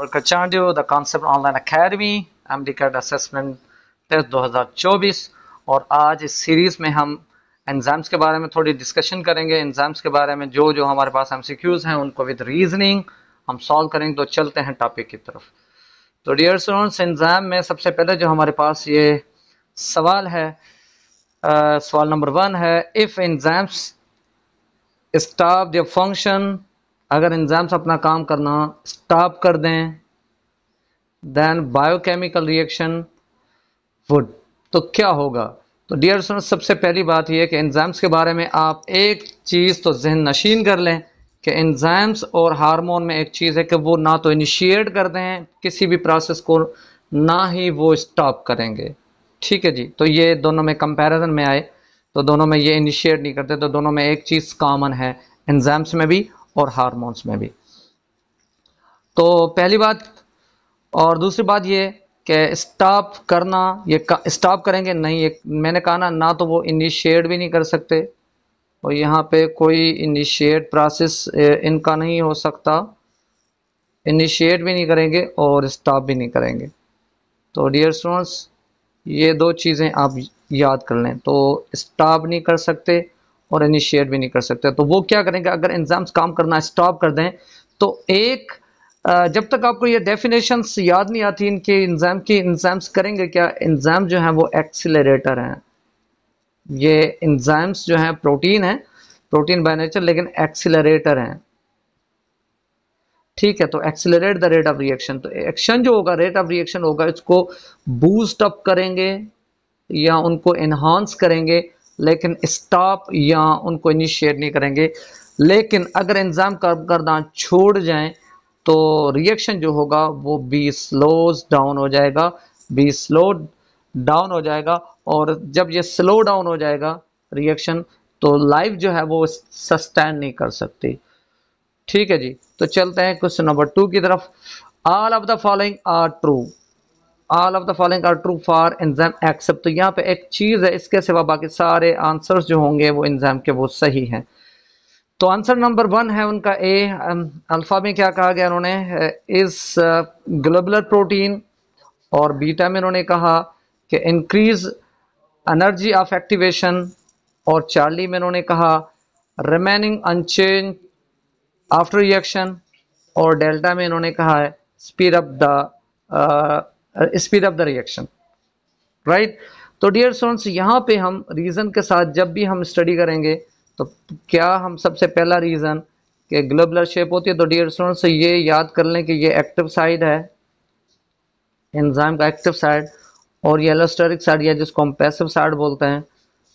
Mercachandio, the Concept Online Academy, MDCAT assessment test 2024 और आज इस सीरीज़ में हम एग्ज़ाम्स के बारे में थोड़ी डिस्कशन करेंगे एग्ज़ाम्स के बारे में जो जो हमारे पास एम हैं उनको विद रीजनिंग हम सॉल्व करेंगे तो चलते हैं टॉपिक की तरफ तो डियर स्टूडेंट्स एग्ज़ाम में सबसे पहले जो हमारे पास ये सवाल है आ, सवाल नंबर वन है if enzymes stop the function अगर इंजाम्स अपना काम करना स्टॉप कर दें देन बायोकेमिकल रिएक्शन वुड तो क्या होगा तो डियर सुनो सबसे पहली बात यह है कि एंजाइम्स के बारे में आप एक चीज़ तो जहन नशीन कर लें कि एंजाइम्स और हार्मोन में एक चीज़ है कि वो ना तो इनिशिएट करते हैं किसी भी प्रोसेस को ना ही वो स्टॉप करेंगे ठीक है जी तो ये दोनों में कंपैरिजन में आए तो दोनों में ये इनिशिएट नहीं करते तो दोनों में एक चीज़ कॉमन है एंजाइम्स में भी और हारमोन्स में भी तो पहली बात और दूसरी बात ये कि स्टॉप करना ये स्टॉप करेंगे नहीं ये मैंने कहा ना ना तो वो इनिशिएट भी नहीं कर सकते और यहाँ पे कोई इनिशिएट प्रोसेस इनका नहीं हो सकता इनिशिएट भी नहीं करेंगे और स्टॉप भी नहीं करेंगे तो डियर स्टूडेंट्स ये दो चीज़ें आप याद कर लें तो स्टॉप नहीं कर सकते और इनिशिएट भी नहीं कर सकते तो वो क्या करेंगे अगर एग्ज़ाम्स काम करना स्टॉप कर दें तो एक जब तक आपको ये डेफिनेशन याद नहीं आती इनके इंजाम की इंजाम्स करेंगे क्या इंजाम जो है वो एक्सीटर हैं ये इंजाम्स जो है प्रोटीन है प्रोटीन बाय नेचर लेकिन एक्सीलरेटर हैं ठीक है तो accelerate the rate of reaction तो एक्शन जो होगा रेट ऑफ रिएक्शन होगा इसको बूस्ट अप करेंगे या उनको एनहांस करेंगे लेकिन स्टॉप या उनको इनिशिएट नहीं करेंगे लेकिन अगर इंजाम करदान छोड़ जाएं तो रिएक्शन जो होगा वो बी स्लोज डाउन हो जाएगा बी स्लो डाउन हो जाएगा और जब ये स्लो डाउन हो जाएगा रिएक्शन तो लाइफ जो है वो सस्टेन नहीं कर सकती ठीक है जी तो चलते हैं क्वेश्चन नंबर टू की तरफ all of the following are true all of the following are true for enzymes except तो यहाँ पे एक चीज़ है इसके सिवा बाकी सारे आंसर्स जो होंगे वो एग्जाम के वो सही हैं तो आंसर नंबर वन है उनका ए अल्फ़ा um, में क्या कहा गया उन्होंने इस ग्लोबुलर प्रोटीन और बीटा में उन्होंने कहा कि इंक्रीज एनर्जी ऑफ एक्टिवेशन और चार्ली में उन्होंने कहा रिमेनिंग अनचेंज आफ्टर रिएक्शन और डेल्टा में इन्होंने कहा है speed up the speed of the reaction right तो डियर स्टूडेंट्स यहाँ पे हम रीज़न के साथ जब भी हम स्टडी करेंगे तो क्या हम सबसे पहला रीज़न कि ग्लोबलर शेप होती है तो डियर स्टूडेंट्स ये याद कर लें कि ये एक्टिव साइड है एंजाइम का एक्टिव साइड और ये एलोस्टेरिक साइड या जिसको हम पैसिव साइड बोलते हैं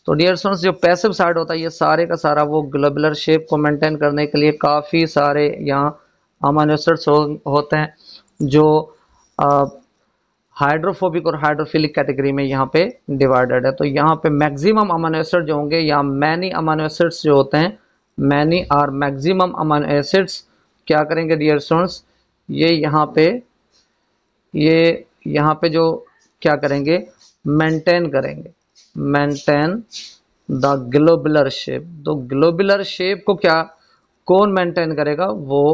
तो डियर स्टूडेंट्स जो पैसिव साइड होता है ये सारे का सारा वो ग्लोबलर शेप को मेंटेन करने के लिए काफ़ी सारे यहाँ अमानोसर्स हो, होते हैं जो uh, हाइड्रोफोबिक और हाइड्रोफिलिक कैटेगरी में यहाँ पे डिवाइडेड है तो यहाँ पे मैक्सिमम अमानो एसिड जो होंगे या मैनी अमानो एसिड्स जो होते हैं many are maximum amino acids क्या करेंगे डियर स्टूडेंट्स ये यहाँ पे ये यहाँ पे जो क्या करेंगे मेंटेन करेंगे मेंटेन द ग्लोबुलर शेप तो ग्लोबुलर शेप को क्या कौन मेंटेन करेगा वो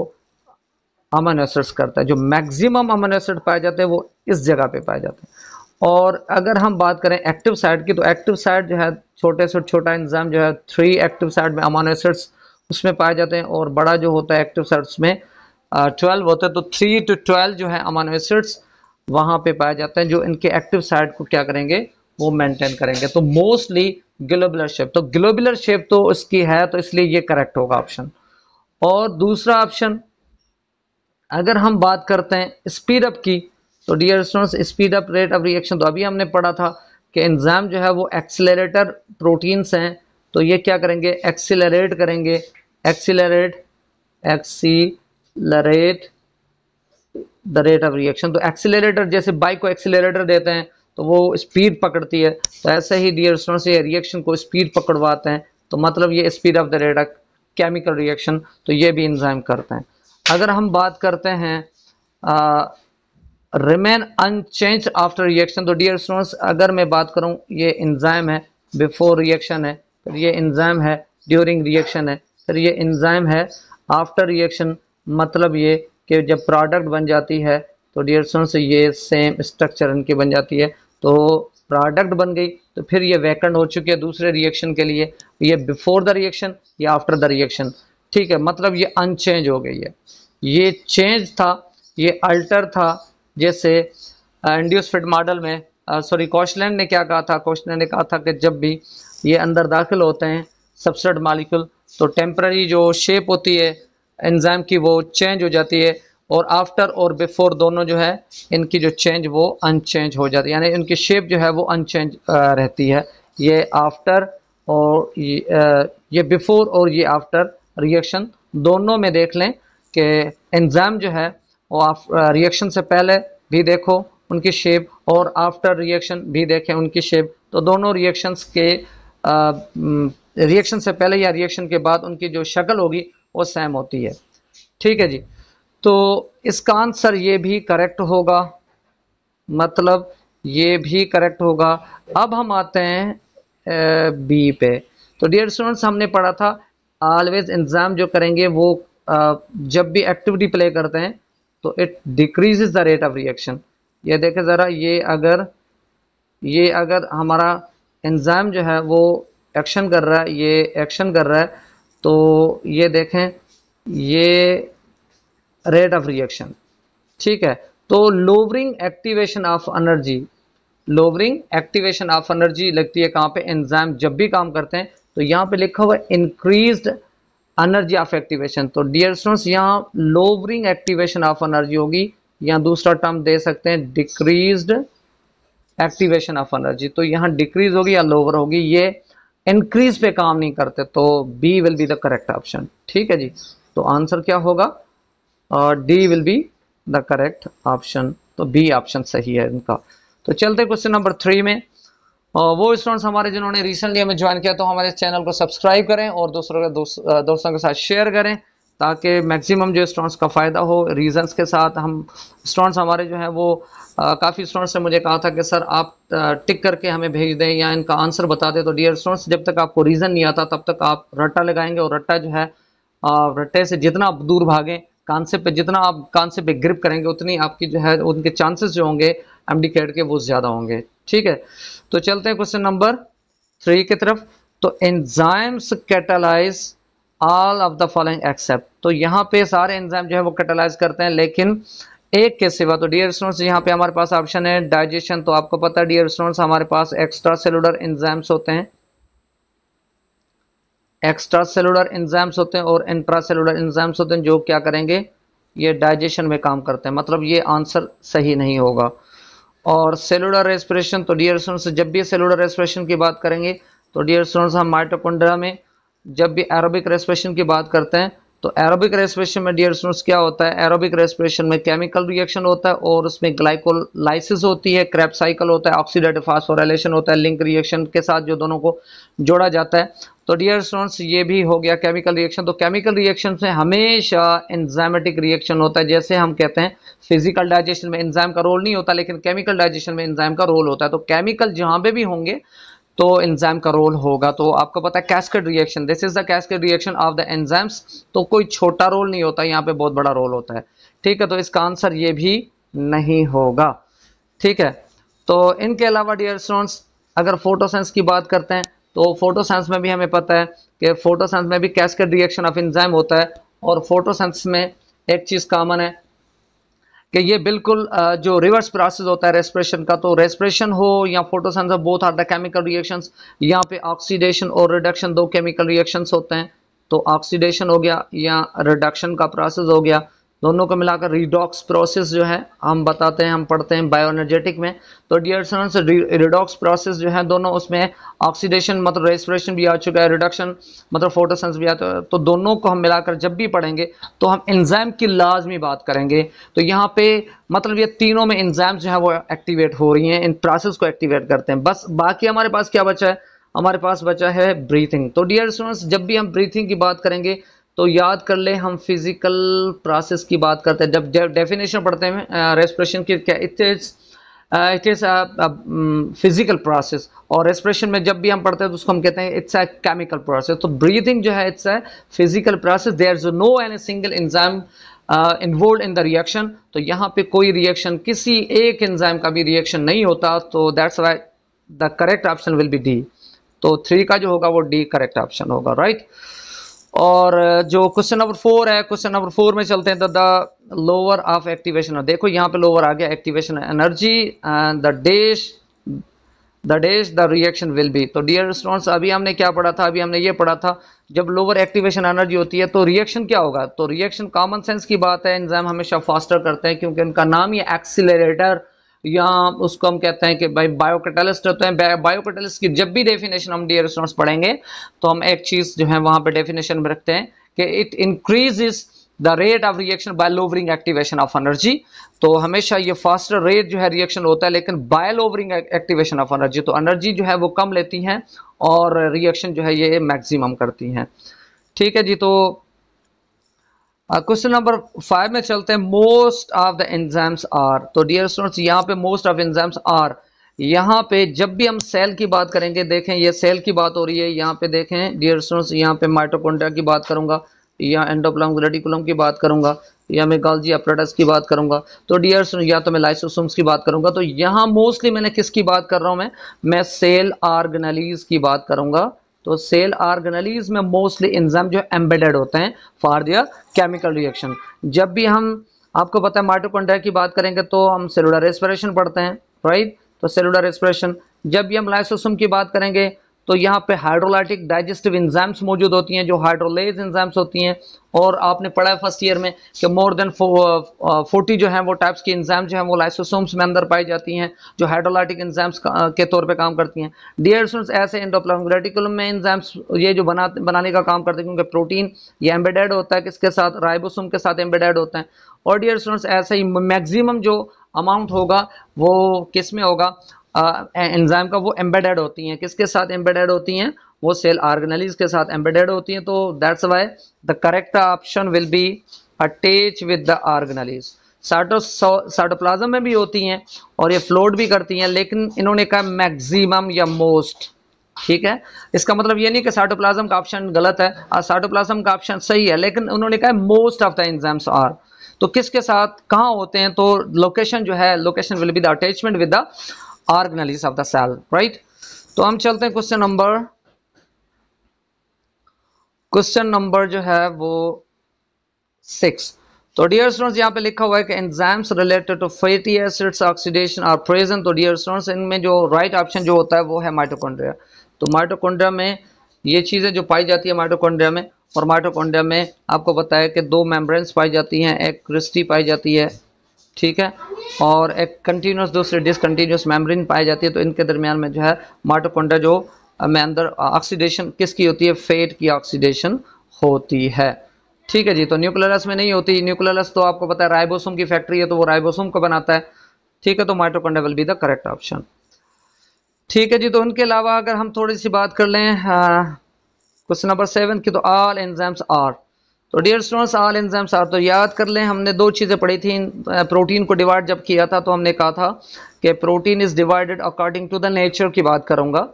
अमन एसिड्स करता है जो मैक्सिमम अमन एसिड पाए जाते हैं वो इस जगह पे पाए जाते हैं और अगर हम बात करें एक्टिव साइड की तो एक्टिव साइड जो है छोटे से छोटा इंजाम जो है थ्री एक्टिव साइड में अमन एसिड्स उसमें पाए जाते हैं और बड़ा जो होता है एक्टिव साइड्स में ट्वेल्व होता है तो थ्री टू ट्वेल्व जो है अमन एसिड्स वहाँ पे पाए जाते हैं जो इनके एक्टिव साइड को क्या करेंगे वो मेंटेन करेंगे तो मोस्टली ग्लोबुलर शेप तो ग्लोबुलर शेप तो इसकी है तो इसलिए ये करेक्ट होगा ऑप्शन और दूसरा ऑप्शन अगर हम बात करते हैं स्पीड अप की तो dear students speed up rate of reaction तो अभी हमने पढ़ा था कि एंजाम जो है वो एक्सीलरेटर प्रोटीन्स हैं तो ये क्या करेंगे एक्सीलरेट करेंगे accelerate accelerate the rate of reaction तो एक्सीलरेटर जैसे बाइक को एक्सीलरेटर देते हैं तो वो स्पीड पकड़ती है तो ऐसे ही डियर स्टूडेंट्स ये रिएक्शन को स्पीड पकड़वाते हैं तो मतलब ये speed of the rate of chemical reaction तो ये भी इंजाम करते हैं अगर हम बात करते हैं रिमेन अनचेंज आफ्टर रिएक्शन तो डियर स्टूडेंट्स अगर मैं बात करूं ये इंजाइम है बिफोर रिएक्शन है फिर ये इंजाइम है ड्यूरिंग रिएक्शन है फिर ये इंजाइम है आफ्टर रिएक्शन मतलब ये कि जब प्रोडक्ट बन जाती है तो डियर स्टूडेंट्स ये सेम स्ट्रक्चर इनकी बन जाती है तो प्रोडक्ट बन गई तो फिर ये वैकेंट हो चुकी है दूसरे रिएक्शन के लिए ये बिफोर द रिएक्शन या आफ्टर द रिएक्शन ठीक है मतलब ये अनचेंज हो गई है ये चेंज था ये अल्टर था जैसे इंड्यूस फिट मॉडल में सॉरी कॉशलैंड ने क्या कहा था कॉशलैंड ने कहा था कि जब भी ये अंदर दाखिल होते हैं सबसेड मालिक्यूल तो टेम्प्ररी जो शेप होती है एंजाइम की वो चेंज हो जाती है और आफ्टर और बिफोर दोनों जो है इनकी जो चेंज वो अनचेंज हो जाती है यानी इनकी शेप जो है वो अनचेंज रहती है ये आफ्टर और ये, ये बिफोर और ये आफ्टर रिएक्शन दोनों में देख लें कि एंज़ाइम जो है वो आप रिएक्शन से पहले भी देखो उनकी शेप और आफ्टर रिएक्शन भी देखें उनकी शेप तो दोनों रिएक्शंस के रिएक्शन से पहले या रिएक्शन के बाद उनकी जो शक्ल होगी वो सेम होती है ठीक है जी तो इसका आंसर ये भी करेक्ट होगा मतलब ये भी करेक्ट होगा अब हम आते हैं बी पे तो डियर स्टूडेंट्स हमने पढ़ा था ऑलवेज इंतज़ाम जो करेंगे वो जब भी एक्टिविटी प्ले करते हैं तो it decrease the rate of reaction ये देखें ज़रा ये अगर ये अगर हमारा इंजाम जो है वो एक्शन कर रहा है ये एक्शन कर रहा है तो ये देखें ये रेट ऑफ रिएक्शन ठीक है तो lowering activation of energy lowering activation of energy लगती है कहाँ पे एंजाम जब भी काम करते हैं तो यहाँ पे लिखा हुआ इंक्रीज एनर्जी ऑफ एक्टिवेशन तो डियर स्टूडेंट्स यहाँ लोवरिंग एक्टिवेशन ऑफ एनर्जी होगी या दूसरा टर्म दे सकते हैं डिक्रीज एक्टिवेशन ऑफ एनर्जी तो यहाँ डिक्रीज होगी या लोवर होगी ये इंक्रीज पे काम नहीं करते तो B will be the correct option ठीक है जी तो आंसर क्या होगा D will be the correct option तो बी ऑप्शन सही है इनका तो चलते क्वेश्चन नंबर थ्री में वो स्टूडेंट्स हमारे जिन्होंने रिसेंटली हमें ज्वाइन किया तो हमारे चैनल को सब्सक्राइब करें और दूसरों के दोस्तों के साथ शेयर करें ताकि मैक्सिमम जो स्टूडेंट्स का फ़ायदा हो रीजंस के साथ हम स्टूडेंट्स हमारे जो हैं वो काफ़ी स्टूडेंट्स ने मुझे कहा था कि सर आप टिक करके हमें भेज दें या इनका आंसर बता दें तो डियर स्टूडेंट्स जब तक आपको रीज़न नहीं आता तब तक आप रट्टा लगाएंगे और रट्टा जो है रट्टे से जितना आप दूर भागें कॉन्सेप्ट जितना आप कॉन्सेप्ट ग्रिप करेंगे उतनी आपकी जो है उनके चांसेस जो होंगे एम डी कैड के वो ज़्यादा होंगे ठीक है तो चलते हैं क्वेश्चन नंबर थ्री की तरफ तो enzymes catalyse all of the following except तो यहाँ पे सारे एंजाइम जो है वो कैटालाइज करते हैं लेकिन एक के सिवा तो डियर स्टूडेंट्स यहाँ पे हमारे पास ऑप्शन है डाइजेशन तो आपको पता है डियर स्टूडेंट्स हमारे पास एक्स्ट्रा सेलुलर एंजाइम्स होते हैं एक्स्ट्रा सेलुलर एंजाइम्स होते हैं और इंट्रा सेलुलर एंजाइम्स होते हैं जो क्या करेंगे ये डाइजेशन में काम करते हैं मतलब ये आंसर सही नहीं होगा और सेलुलर रेस्पिरेशन तो डियर स्टूडेंट्स जब भी सेलुलर रेस्पिरेशन की बात करेंगे तो डियर स्टूडेंट्स हम माइटोकोंड्रिया में जब भी एरोबिक रेस्पिरेशन की बात करते हैं तो एरोबिक रेस्पिरेशन में डियर स्टूडेंट्स क्या होता है एरोबिक रेस्पिरेशन में केमिकल रिएक्शन होता है और उसमें ग्लाइकोलाइसिस होती है क्रैप साइकिल होता है ऑक्सीडेटिव फास्फोराइलेशन होता है लिंक रिएक्शन के साथ जो दोनों को जोड़ा जाता है तो डियर स्टूडेंट्स ये भी हो गया केमिकल रिएक्शन तो केमिकल रिएक्शन में हमेशा एंजाइमेटिक रिएक्शन होता है जैसे हम कहते हैं फिजिकल डाइजेशन में एंजाइम का रोल नहीं होता लेकिन केमिकल डाइजेशन में एंजाइम का रोल होता है तो केमिकल जहाँ पे भी होंगे तो एंजाइम का रोल होगा तो आपको पता है cascade reaction this is the cascade reaction of the enzymes तो कोई छोटा रोल नहीं होता यहाँ पे बहुत बड़ा रोल होता है ठीक है तो इसका आंसर ये भी नहीं होगा ठीक है तो इनके अलावा डियर स्टूडेंट्स अगर फोटोसेंस की बात करते हैं तो फोटोसेंस में भी हमें पता है कि फोटोसाइंस में भी कैस्केड रिएक्शन ऑफ इंजाइम होता है और फोटोसेंस में एक चीज़ कॉमन है कि ये बिल्कुल जो रिवर्स प्रोसेस होता है रेस्परेशन का तो रेस्परेशन हो या photosynthesis both are the chemical reactions यहाँ पे ऑक्सीडेशन और रिडक्शन दो केमिकल रिएक्शंस होते हैं तो ऑक्सीडेशन हो गया या रिडक्शन का प्रोसेस हो गया दोनों को मिलाकर रिडॉक्स प्रोसेस जो है हम बताते हैं हम पढ़ते हैं एनर्जेटिक में तो डियर सन्स रिडॉक्स प्रोसेस जो है दोनों उसमें ऑक्सीडेशन मतलब रेस्पिरेशन भी आ चुका है रिडक्शन मतलब फोटोसेंस भी आता है तो दोनों को हम मिलाकर जब भी पढ़ेंगे तो हम एंजाइम की लाजमी बात करेंगे तो यहाँ पे मतलब ये तीनों में एंजाइम जो है वो एक्टिवेट हो रही हैं इन प्रोसेस को एक्टिवेट करते हैं बस बाकी हमारे पास क्या बचा है हमारे पास बचा है ब्रीथिंग तो डियर स्टूडेंट्स जब भी हम ब्रीथिंग की बात करेंगे तो याद कर ले हम फिजिकल प्रोसेस की बात करते हैं जब डेफिनेशन पढ़ते हैं रेस्पिरेशन की क्या it is it is physical process और रेस्पिरेशन में जब भी हम पढ़ते हैं तो उसको हम कहते हैं इट्स अ केमिकल प्रोसेस तो ब्रीथिंग जो है it's a physical process there is no any single enzyme involve in the reaction तो यहाँ पे कोई रिएक्शन किसी एक एंजाइम का भी रिएक्शन नहीं होता तो that's why the correct option will be D तो थ्री का जो होगा वो डी करेक्ट ऑप्शन होगा राइट right? और जो क्वेश्चन नंबर फोर है क्वेश्चन नंबर फोर में चलते हैं द लोअर ऑफ एक्टिवेशन देखो यहाँ पे लोअर आ गया activation energy and the dash the days the reaction will be तो डियर स्टूडेंट्स अभी हमने क्या पढ़ा था अभी हमने ये पढ़ा था जब लोअर एक्टिवेशन एनर्जी होती है तो रिएक्शन क्या होगा तो रिएक्शन कॉमन सेंस की बात है एंजाइम हमेशा फास्टर करते हैं क्योंकि उनका नाम ही एक्सीटर या उसको हम कहते हैं कि भाई बायोकेटलिस्ट तो होते हैं बायोकेटलिस्ट की जब भी डेफिनेशन हम डियर स्टूडेंट्स पढ़ेंगे तो हम एक चीज़ जो है वहां पर डेफिनेशन में रखते हैं कि it increase the rate of reaction by lowering activation of energy तो हमेशा ये फास्टर रेट जो है रिएक्शन होता है लेकिन by lowering activation of energy तो एनर्जी जो है वो कम लेती हैं और रिएक्शन जो है ये मैक्सिमम करती हैं ठीक है जी तो क्वेश्चन नंबर फाइव में चलते हैं most of the enzymes are तो डियर स्टूडेंट्स यहाँ पे मोस्ट ऑफ एंजाइम्स आर यहाँ पे जब भी हम सेल की बात करेंगे देखें ये सेल की बात हो रही है यहाँ पे देखें डियर स्टूडेंट्स यहाँ पे माइटोकॉन्ड्रिया की बात करूंगा या एंडोप्लम रेडिकुलम की बात करूंगा या मैं गालजी अपराटस की बात करूंगा तो डियर या तो मैं लाइसोसोम्स की बात करूंगा तो यहाँ मोस्टली मैंने किसकी बात कर रहा हूँ मैं मैं सेल आर्गनलीज की बात करूंगा तो सेल ऑर्गेनलीज में मोस्टली इंजाम जो एम्बेडेड होते हैं फॉर दियर केमिकल रिएक्शन जब भी हम आपको पता है माइटोकॉन्ड्रिया की बात करेंगे तो हम सेलुलर रेस्पिरेशन पढ़ते हैं राइट तो सेलुलर रेस्पिरेशन जब भी हम लाइसोसोम की बात करेंगे तो यहाँ पे हाइड्रोलाइटिक डाइजेस्टिव इंजाम्स मौजूद होती हैं जो हाइड्रोलेज इंजाम्स होती हैं और आपने पढ़ा है फर्स्ट ईयर में कि मोर देन फोर्टी जो हैं वो टाइप्स की इंजाम जो हैं वो लाइसोसोम्स में अंदर पाई जाती हैं जो हाइड्रोलाइटिक इंजाम्स uh, के तौर पे काम करती हैं डियर स्टूडेंट्स ऐसे इंडोप्लाज्मेटिकुलम में इंजाम्स ये जो बना बनाने का काम करते हैं क्योंकि प्रोटीन ये एम्बेडेड होता है किसके साथ राइबोसोम के साथ एम्बेडेड होता है और डियर स्टूडेंट्स ऐसे ही मैगजिम जो अमाउंट होगा वो किस में होगा एंजाइम का वो एम्बेडेड होती हैं किसके साथ एम्बेडेड होती हैं वो सेल आर्गनलीज के साथ एम्बेडेड होती हैं तो that's why the correct option will be attach with the organelles साटो साटोप्लाज्म में भी होती हैं और ये फ्लोट भी करती हैं लेकिन इन्होंने कहा मैक्सिमम या मोस्ट ठीक है इसका मतलब ये नहीं कि साटोप्लाज्म का ऑप्शन गलत है और साटोप्लाज्म का ऑप्शन सही है लेकिन उन्होंने कहा most of the enzymes are तो किसके साथ कहाँ होते हैं तो लोकेशन जो है location will be the attachment with the organelles of the cell right तो हम चलते हैं क्वेश्चन नंबर क्वेश्चन नंबर जो है वो सिक्स तो डियर स्टूडेंट्स यहाँ पे लिखा हुआ है कि enzymes related to fatty acids oxidation are present तो डियर स्टूडेंट्स इनमें जो राइट right ऑप्शन जो होता है वो है माइटोकॉन्ड्रिया तो माइटोकॉन्ड्रिया में ये चीज़ें जो पाई जाती है माइटोकॉन्ड्रिया में और माइटोकॉन्ड्रिया में आपको बताया कि दो मेम्ब्रेन्स पाई जाती हैं एक क्रिस्टी पाई जाती है ठीक है और एक कंटिन्यूस दूसरे डिसकन्टीन्यूस मेम्ब्रेन पाई जाती है तो इनके दरमियान में जो है माटोकोंडा जो में अंदर ऑक्सीडेशन किसकी होती है फेट की ऑक्सीडेशन होती है ठीक है जी तो न्यूक्लियस में नहीं होती न्यूक्लियस तो आपको पता है राइबोसोम की फैक्ट्री है तो वो राइबोसोम को बनाता है ठीक है तो mitochondria will be the correct option ठीक है जी तो उनके अलावा अगर हम थोड़ी सी बात कर लें क्वेश्चन नंबर सेवन की तो ऑल एंजाम्स आर तो dear students all enzymes are तो याद कर लें हमने दो चीज़ें पढ़ी थी प्रोटीन को डिवाइड जब किया था तो हमने कहा था कि protein is divided according to the nature की बात करूँगा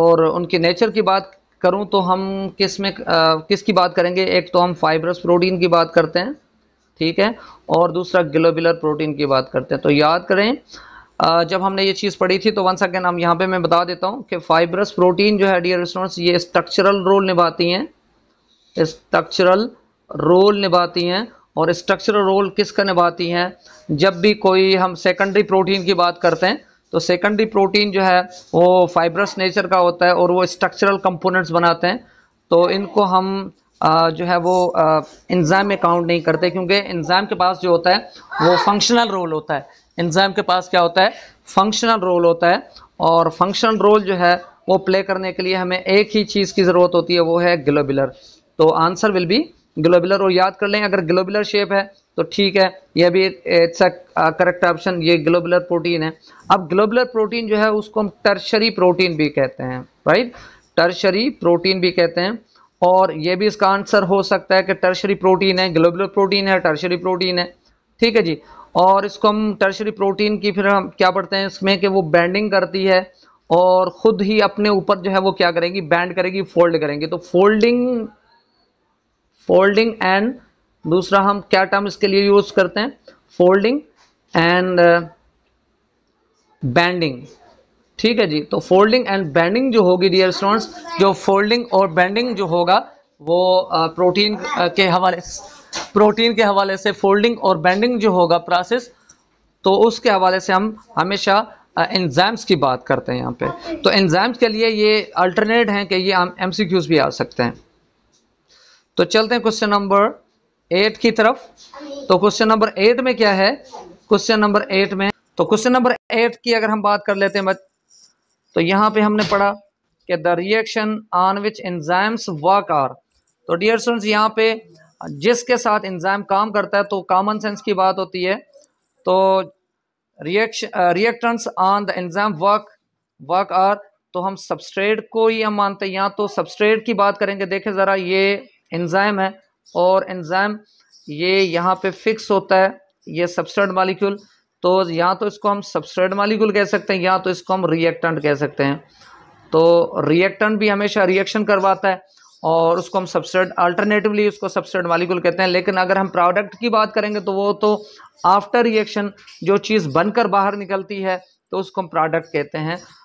और उनकी नेचर की बात करूँ तो हम किस में किस की बात करेंगे एक तो हम फाइब्रस प्रोटीन की बात करते हैं ठीक है और दूसरा ग्लोबुलर प्रोटीन की बात करते हैं तो याद करें जब हमने ये चीज़ पढ़ी थी तो वन सेकेंड हम यहाँ पे मैं बता देता हूँ कि फाइब्रस प्रोटीन जो है डियर स्टूडेंट्स ये स्ट्रक्चरल रोल निभाती हैं स्ट्रक्चरल रोल निभाती हैं और स्ट्रक्चरल रोल किसका निभाती हैं जब भी कोई हम सेकेंडरी प्रोटीन की बात करते हैं तो सेकेंडरी प्रोटीन जो है वो फाइब्रस नेचर का होता है और वो स्ट्रक्चरल कंपोनेंट्स बनाते हैं तो इनको हम आ, जो है वो इंजाम में काउंट नहीं करते क्योंकि इंजाम के पास जो होता है वो फंक्शनल रोल होता है इंजाम के पास क्या होता है फंक्शनल रोल होता है और फंक्शनल रोल जो है वो प्ले करने के लिए हमें एक ही चीज़ की ज़रूरत होती है वो है ग्लोबुलर तो आंसर विल बी ग्लोबुलर और याद कर लें अगर ग्लोबुलर शेप है तो ठीक है यह भी इट्स अ करेक्ट ऑप्शन ये ग्लोबुलर प्रोटीन है अब ग्लोबुलर प्रोटीन जो है उसको हम टर्शरी प्रोटीन भी कहते हैं राइट टर्शरी प्रोटीन भी कहते हैं और ये भी इसका आंसर हो सकता है कि टर्शरी प्रोटीन है ग्लोबुलर प्रोटीन है टर्शरी प्रोटीन है ठीक है जी और इसको हम टर्शरी प्रोटीन की फिर हम क्या पढ़ते हैं इसमें कि वो बैंडिंग करती है और ख़ुद ही अपने ऊपर जो है वो क्या करेगी बैंड करेगी फोल्ड करेंगी तो फोल्डिंग फोल्डिंग एंड दूसरा हम क्या टर्म इसके लिए यूज करते हैं फोल्डिंग एंड बैंडिंग ठीक है जी तो फोल्डिंग एंड बैंडिंग जो होगी डियर स्टूडेंट्स जो फोल्डिंग और बैंडिंग जो होगा वो प्रोटीन के हवाले प्रोटीन के हवाले से फोल्डिंग और बैंडिंग जो होगा प्रोसेस तो उसके हवाले से हम हमेशा एंजाइम्स uh, की बात करते हैं यहाँ पे तो एंजाइम्स के लिए ये अल्टरनेट हैं कि ये हम एम भी आ सकते हैं तो चलते हैं क्वेश्चन नंबर एट की तरफ तो क्वेश्चन नंबर एट में क्या है क्वेश्चन नंबर एट में तो क्वेश्चन नंबर एट की अगर हम बात कर लेते हैं तो यहाँ पे हमने पढ़ा कि the reaction on which enzymes work are तो डियर स्टूडेंट्स यहाँ पे जिसके साथ एंजाइम काम करता है तो कॉमन सेंस की बात होती है तो reaction reactants on the enzyme work work are तो हम सबस्ट्रेट को ही हम मानते हैं यहाँ तो सबस्ट्रेट की बात करेंगे देखें ज़रा ये एंजाइम है और एंजाइम ये यहाँ पे फिक्स होता है ये सबस्ट्रेट मालिक्यूल तो या तो इसको हम सबस्ट्रेट मालिक्यूल कह सकते हैं या तो इसको हम रिएक्टेंट कह सकते हैं तो रिएक्टेंट भी हमेशा रिएक्शन करवाता है और उसको हम सबस्ट्रेट अल्टरनेटिवली उसको सबस्ट्रेट मालिक्यूल कहते हैं लेकिन अगर हम प्रोडक्ट की बात करेंगे तो वो तो आफ्टर रिएक्शन जो चीज़ बनकर बाहर निकलती है तो उसको हम प्रोडक्ट कहते हैं